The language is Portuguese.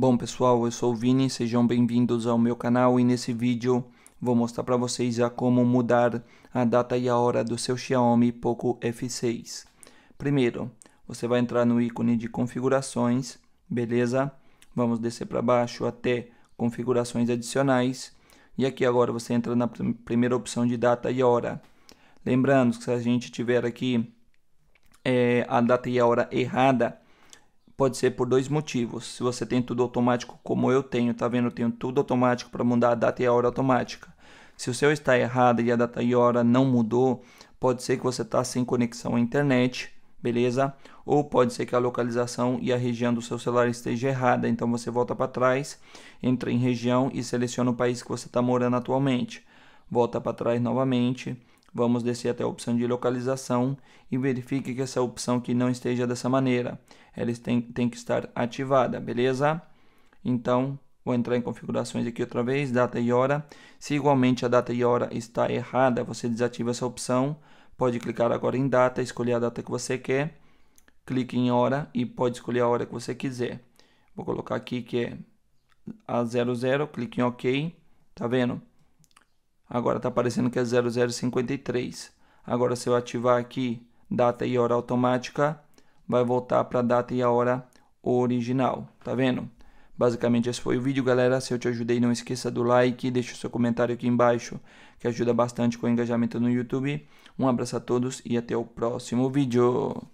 Bom pessoal, eu sou o Vini, sejam bem-vindos ao meu canal e nesse vídeo vou mostrar para vocês a como mudar a data e a hora do seu Xiaomi Poco F6. Primeiro, você vai entrar no ícone de configurações, beleza? Vamos descer para baixo até configurações adicionais e aqui agora você entra na primeira opção de data e hora. Lembrando que se a gente tiver aqui é, a data e a hora errada, Pode ser por dois motivos. Se você tem tudo automático como eu tenho, tá vendo? Eu tenho tudo automático para mudar a data e a hora automática. Se o seu está errado e a data e a hora não mudou, pode ser que você está sem conexão à internet, beleza? Ou pode ser que a localização e a região do seu celular esteja errada, então você volta para trás, entra em região e seleciona o país que você está morando atualmente. Volta para trás novamente, Vamos descer até a opção de localização e verifique que essa opção que não esteja dessa maneira. Ela tem, tem que estar ativada, beleza? Então, vou entrar em configurações aqui outra vez, data e hora. Se igualmente a data e hora está errada, você desativa essa opção. Pode clicar agora em data, escolher a data que você quer. Clique em hora e pode escolher a hora que você quiser. Vou colocar aqui que é a 00, clique em OK. Tá vendo? Agora está aparecendo que é 0053. Agora se eu ativar aqui data e hora automática, vai voltar para a data e a hora original, tá vendo? Basicamente esse foi o vídeo, galera. Se eu te ajudei, não esqueça do like, deixa o seu comentário aqui embaixo, que ajuda bastante com o engajamento no YouTube. Um abraço a todos e até o próximo vídeo.